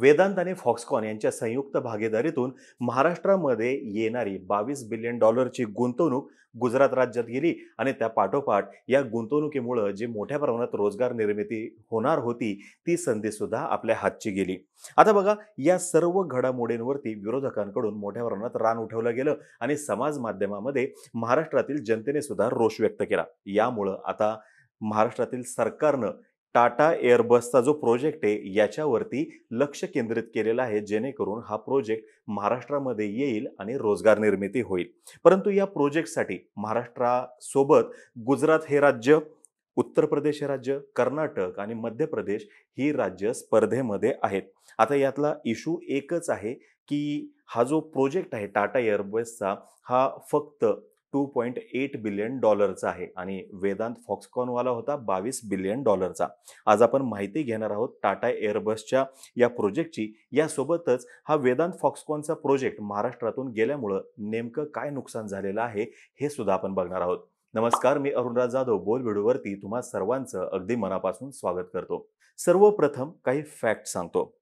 वेदांत आणि फॉक्सकॉन यांच्या संयुक्त भागीदारीतून महाराष्ट्रामध्ये येणारी बावीस बिलियन डॉलरची गुंतवणूक गुजरात राज्यात गेली आणि त्या पाठोपाठ या गुंतवणुकीमुळं जी मोठ्या प्रमाणात रोजगार निर्मिती होणार होती ती संधीसुद्धा आपल्या हातची गेली आता बघा या सर्व घडामोडींवरती विरोधकांकडून मोठ्या प्रमाणात रान उठवलं गेलं आणि समाज माध्यमामध्ये महाराष्ट्रातील जनतेने सुद्धा रोष व्यक्त केला यामुळं आता महाराष्ट्रातील सरकारनं टाटा एअरबसचा जो प्रोजेक्ट आहे याच्यावरती लक्ष केंद्रित केलेला आहे जेणेकरून हा प्रोजेक्ट महाराष्ट्रामध्ये येईल आणि रोजगार निर्मिती होईल परंतु या प्रोजेक्टसाठी महाराष्ट्रासोबत गुजरात हे राज्य उत्तर प्रदेश हे राज्य कर्नाटक आणि मध्य प्रदेश ही राज्य स्पर्धेमध्ये आहेत आता यातला इशू एकच आहे की हा जो प्रोजेक्ट आहे टाटा एअरबसचा हा फक्त टू पॉईंट एट बिलियन डॉलरचा आहे आणि वेदांत फॉक्सकॉनवाला होता बावीस बिलियन डॉलरचा आज आपण माहिती घेणार आहोत टाटा एअरबसच्या या प्रोजेक्टची यासोबतच हा वेदांत फॉक्सकॉनचा प्रोजेक्ट महाराष्ट्रातून गेल्यामुळं नेमकं काय नुकसान झालेलं आहे हे सुद्धा आपण बघणार आहोत नमस्कार मी अरुणराज जाधव बोल व्हिडिओवरती तुम्हा सर्वांचं अगदी मनापासून स्वागत करतो सर्वप्रथम काही फॅक्ट सांगतो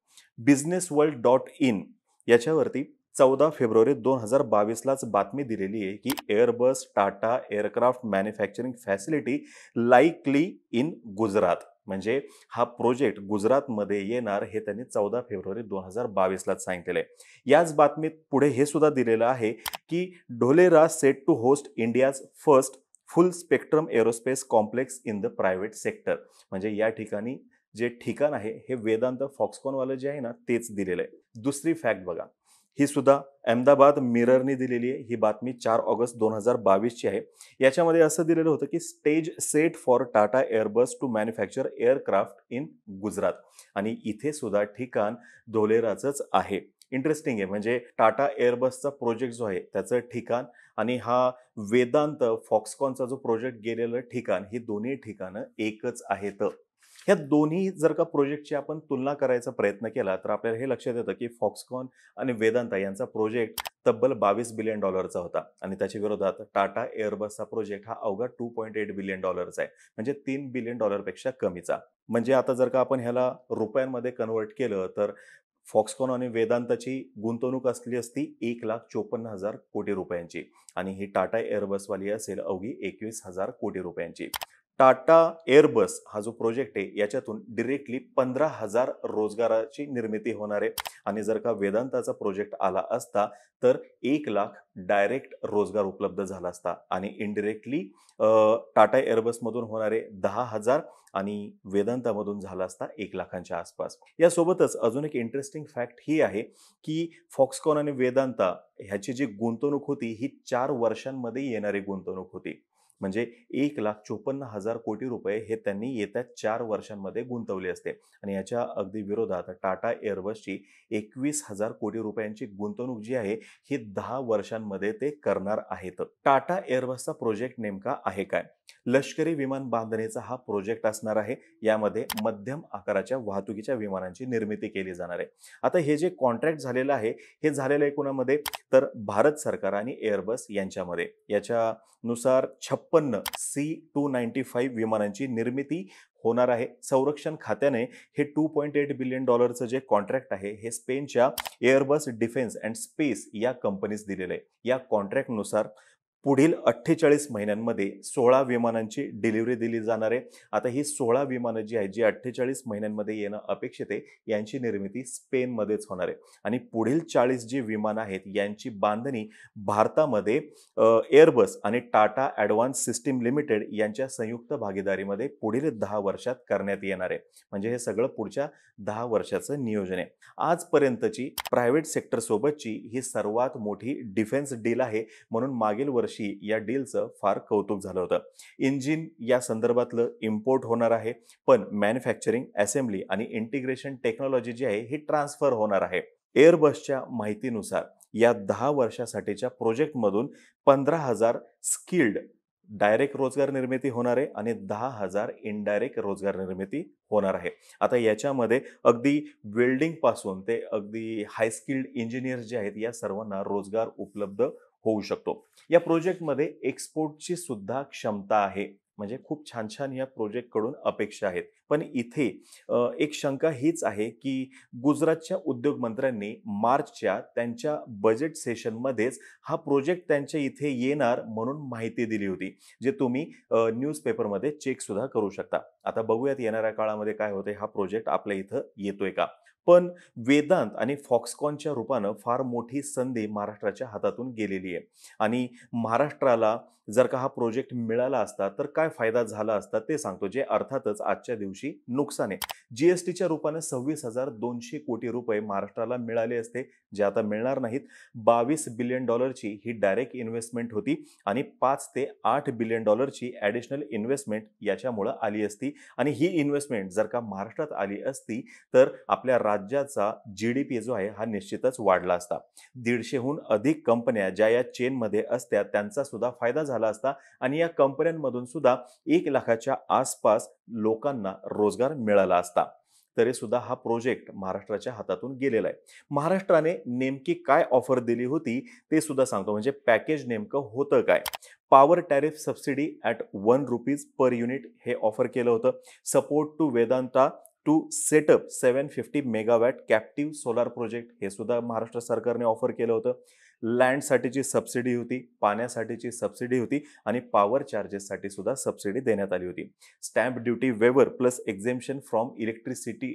बिझनेस वर्ल्ड डॉट इन याच्यावरती चौदा फेब्रुवारी दोन हजार बावीसलाच बातमी दिलेली आहे की Airbus Tata aircraft manufacturing facility likely in Gujarat म्हणजे हा प्रोजेक्ट गुजरातमध्ये येणार हे त्यांनी चौदा फेब्रुवारी दोन हजार बावीसलाच सांगितलेलं आहे याच बातमीत पुढे हे सुद्धा दिलेलं आहे की Dholera set to host India's first full spectrum aerospace complex in the private sector म्हणजे या ठिकाणी जे ठिकाण आहे हे वेदांत फॉक्सकॉनवालं जे आहे ना तेच दिलेलं आहे दुसरी फॅक्ट बघा ही सुद्धा अहमदाबाद मिररने दिलेली आहे ही बातमी चार ऑगस्ट दोन हजार बावीसची आहे याच्यामध्ये असं दिलेलं होतं की stage set for Tata Airbus to manufacture aircraft in Gujarat आणि इथे सुद्धा ठिकाण धोलेराचंच आहे इंटरेस्टिंग आहे म्हणजे टाटा एअरबसचा प्रोजेक्ट जो आहे त्याचं ठिकाण आणि हा वेदांत फॉक्सकॉनचा जो प्रोजेक्ट गेलेलं ठिकाण ही दोन्ही ठिकाणं एकच आहेत ह्या दोन्ही जर का प्रोजेक्टची आपण तुलना करायचा प्रयत्न केला तर आपल्याला हे लक्षात येतं की फॉक्सकॉन आणि वेदांता यांचा प्रोजेक्ट तब्बल बावीस बिलियन डॉलरचा होता आणि त्याच्या विरोधात टाटा एअरबसचा प्रोजेक्ट हा अवघा टू पॉईंट एट बिलियन डॉलरचा आहे म्हणजे तीन बिलियन डॉलरपेक्षा कमीचा म्हणजे आता जर का आपण ह्याला रुपयांमध्ये कन्वर्ट केलं तर फॉक्सकॉन आणि वेदांताची गुंतवणूक असली असती एक लाख चोपन्न हजार कोटी रुपयांची आणि ही टाटा एअरबसवाली असेल अवघी एकवीस हजार कोटी रुपयांची टाटा एअरबस हा जो प्रोजेक्ट आहे याच्यातून डिरेक्टली पंधरा हजार रोजगाराची निर्मिती होणार आहे आणि जर का वेदांताचा प्रोजेक्ट आला असता तर एक लाख डायरेक्ट रोजगार उपलब्ध झाला असता आणि इनडिरेक्टली टाटा एअरबसमधून होणारे दहा हजार आणि वेदांतामधून झाला असता एक लाखांच्या आसपास यासोबतच अजून एक इंटरेस्टिंग फॅक्ट ही आहे की फॉक्सकॉन आणि वेदांता ह्याची जी गुंतवणूक होती ही चार वर्षांमध्ये येणारी गुंतवणूक होती म्हणजे एक लाख चोपन्न हजार कोटी रुपये हे त्यांनी येत्या चार वर्षांमध्ये गुंतवले असते आणि याच्या अगदी विरोधात टाटा एअरबसची एकवीस हजार कोटी रुपयांची गुंतवणूक जी आहे ही दहा वर्षांमध्ये ते करणार आहेत टाटा एअरबसचा प्रोजेक्ट नेमका आहे काय लष्करी विमान बांधणीचा हा प्रोजेक्ट असणार आहे यामध्ये मध्यम आकाराच्या वाहतुकीच्या विमानांची निर्मिती केली जाणार आहे आता हे जे कॉन्ट्रॅक्ट झालेलं आहे हे झालेलं एकूणामध्ये तर भारत सरकार आणि एअरबस यांच्यामध्ये याच्यानुसार छप्पन्न सी टू नाईन्टी फाईव्ह विमानांची निर्मिती होणार आहे संरक्षण खात्याने हे टू पॉईंट एट बिलियन डॉलरचं जे कॉन्ट्रॅक्ट आहे हे स्पेनच्या एअरबस डिफेन्स अँड स्पेस या कंपनीज दिलेलं आहे या कॉन्ट्रॅक्टनुसार पुढील अठ्ठेचाळीस महिन्यांमध्ये सोळा विमानांची डिलिव्हरी दिली जाणार आहे आता ही सोळा विमानं जी आहेत जी अठ्ठेचाळीस महिन्यांमध्ये येणं अपेक्षित आहे यांची निर्मिती स्पेनमध्येच होणार आहे आणि पुढील चाळीस जी विमानं आहेत यांची बांधणी भारतामध्ये एअरबस आणि टाटा ॲडव्हान्स सिस्टीम लिमिटेड यांच्या संयुक्त भागीदारीमध्ये पुढील दहा वर्षात करण्यात येणार आहे म्हणजे हे सगळं पुढच्या दहा वर्षाचं नियोजन आहे आजपर्यंतची प्रायव्हेट सेक्टरसोबतची ही सर्वात मोठी डिफेन्स डील आहे म्हणून मागील वर्ष वर्षी या डीलचं फार कौतुक झालं होतं इंजिन या संदर्भातलं इम्पोर्ट होणार आहे पण मॅन्युफॅक्चरिंग असेंब्ली आणि इंटिग्रेशन टेक्नॉलॉजी जी आहे ही ट्रान्सफर होणार आहे एअरबसच्या माहितीनुसार या दहा वर्षासाठीच्या प्रोजेक्टमधून पंधरा हजार स्किल्ड डायरेक्ट रोजगार निर्मिती होणार आहे आणि दहा हजार इनडायरेक्ट रोजगार निर्मिती होणार आहे आता याच्यामध्ये अगदी वेल्डिंगपासून ते अगदी हायस्किल्ड इंजिनियर्स जे आहेत या सर्वांना रोजगार उपलब्ध होऊ शकतो या प्रोजेक्टमध्ये एक्सपोर्टची सुद्धा क्षमता आहे म्हणजे खूप छान छान या प्रोजेक्टकडून अपेक्षा आहेत पण इथे एक शंका हीच आहे की गुजरातच्या उद्योगमंत्र्यांनी मार्चच्या त्यांच्या बजेट सेशनमध्येच हा प्रोजेक्ट त्यांच्या इथे येणार म्हणून माहिती दिली होती जे तुम्ही न्यूजपेपरमध्ये चेकसुद्धा करू शकता आता बघूयात येणाऱ्या काळामध्ये काय होते हा प्रोजेक्ट आपल्या इथं येतोय का पण वेदांत आणि फॉक्सकॉनच्या रूपानं फार मोठी संधी महाराष्ट्राच्या हातातून गेलेली आहे आणि महाराष्ट्राला जर का हा प्रोजेक्ट मिळाला असता तर काय फायदा झाला असता ते सांगतो जे अर्थातच आजच्या दिवशी नुकसान आहे जीएसटीच्या रूपाने सव्वीस हजार दोनशे कोटी रुपये महाराष्ट्राला मिळाले असते जे आता मिळणार नाहीत बावीस बिलियन डॉलरची ही डायरेक्ट इन्व्हेस्टमेंट होती आणि पाच ते आठ बिलियन डॉलरची ॲडिशनल इन्व्हेस्टमेंट याच्यामुळं आली असती आणि ही इन्व्हेस्टमेंट जर का महाराष्ट्रात आली असती तर आपल्या राज्याचा जी डी पी जो आहे हा निश्चितच वाढला असता दीडशेहून अधिक कंपन्या ज्या या चेनमध्ये असत्या त्यांचा सुद्धा फायदा झाला झाला असता आणि या कंपन्यांमधून सुद्धा एक लाखाच्या आसपास लोकांना रोजगार मिळाला असता तरी सुद्धा हा प्रोजेक्ट महाराष्ट्राच्या हातातून गेलेला आहे महाराष्ट्राने नेमकी काय ऑफर दिली होती ते सुद्धा सांगतो म्हणजे पॅकेज नेमकं होतं काय power tariff subsidy at one rupees per unit हे ऑफर केलं होतं support to Vedanta to set up seven fifty megawatt captive solar project हे सुद्धा महाराष्ट्र सरकारने ऑफर केलं होतं लँडसाठीची सबसिडी होती पाण्यासाठीची सबसिडी होती आणि पॉवर चार्जेससाठी सुद्धा सबसिडी देण्यात आली होती stamp duty waiver plus exemption from electricity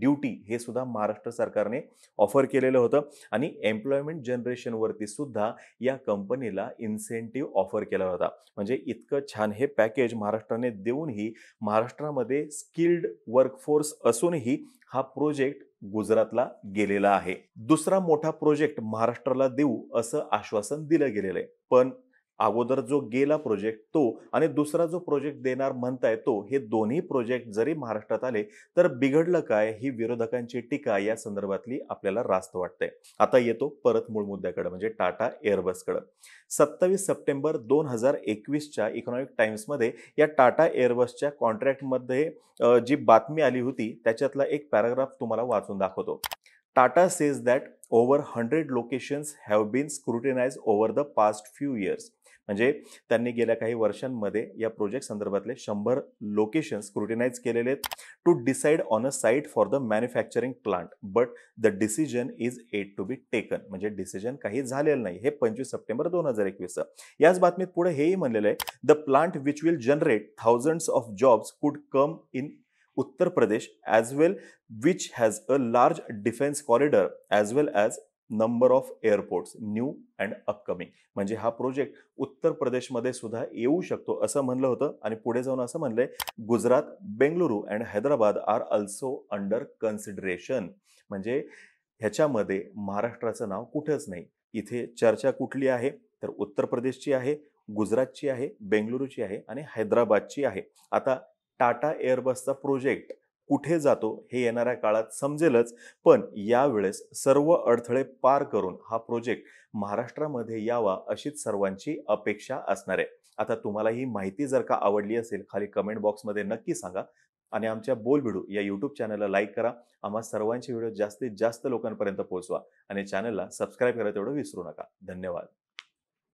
duty हे सुद्धा महाराष्ट्र सरकारने ऑफर केलेलं होतं आणि एम्प्लॉयमेंट जनरेशनवरती सुद्धा या कंपनीला इन्सेंटिव्ह ऑफर केला होता म्हणजे इतकं छान हे पॅकेज महाराष्ट्राने देऊनही महाराष्ट्रामध्ये स्किल्ड वर्कफोर्स असूनही हा प्रोजेक्ट गुजरातला गेलेला आहे दुसरा मोठा प्रोजेक्ट महाराष्ट्राला देऊ असं आश्वासन दिलं गेलेलं आहे पण अगोदर जो गेला प्रोजेक्ट तो आणि दुसरा जो प्रोजेक्ट देणार म्हणताय तो हे दोन्ही प्रोजेक्ट जरी महाराष्ट्रात आले तर बिघडलं काय ही विरोधकांची टीका या संदर्भातली आपल्याला रास्त वाटते आता येतो परत मूळ मुद्द्याकडे म्हणजे टाटा एअरबसकडे सत्तावीस सप्टेंबर दोन हजार एकवीसच्या इकॉनॉमिक टाइम्समध्ये या टाटा एअरबसच्या कॉन्ट्रॅक्टमध्ये जी बातमी आली होती त्याच्यातला एक पॅराग्राफ तुम्हाला वाचून दाखवतो Tata says that over hundred locations have been scrutinise over the past few years म्हणजे त्यांनी गेल्या काही वर्षांमध्ये या प्रोजेक्ट संदर्भातले शंभर लोकेशन स्क्रुटिनाइज केलेले आहेत to decide on a site for the manufacturing plant but the decision is yet to be taken म्हणजे डिसिजन काही झालेलं नाही हे पंचवीस सप्टेंबर दोन हजार एकवीसचं याच बातमीत पुढे हेही म्हणलेलं आहे the plant which will generate thousands of jobs could come in Uttar Pradesh as well which has a large defence corridor as well as number of airports new and upcoming म्हणजे हा प्रोजेक्ट उत्तर प्रदेशमध्ये सुद्धा येऊ शकतो असं म्हणलं होतं आणि पुढे जाऊन असं म्हणलंय Gujarat Bengaluru and Hyderabad are also under consideration म्हणजे ह्याच्यामध्ये महाराष्ट्राचं नाव कुठंच नाही इथे चर्चा कुठली आहे तर उत्तर प्रदेशची आहे गुजरातची आहे बेंगलुरूची आहे आणि हैदराबादची आहे आता टाटा एअरबसचा प्रोजेक्ट कुठे जातो हे येणाऱ्या काळात समजेलच पण यावेळेस सर्व अडथळे पार करून हा प्रोजेक्ट महाराष्ट्रामध्ये यावा अशीच सर्वांची अपेक्षा असणार आहे आता तुम्हाला ही माहिती जर का आवडली असेल खाली कमेंट बॉक्समध्ये नक्की सांगा आणि आमच्या बोलबिडू या यूट्यूब चॅनलला लाईक करा आम्हाला सर्वांचे व्हिडिओ जास्तीत जास्त लोकांपर्यंत पोहोचवा आणि चॅनलला सबस्क्राईब करा तेवढं विसरू नका धन्यवाद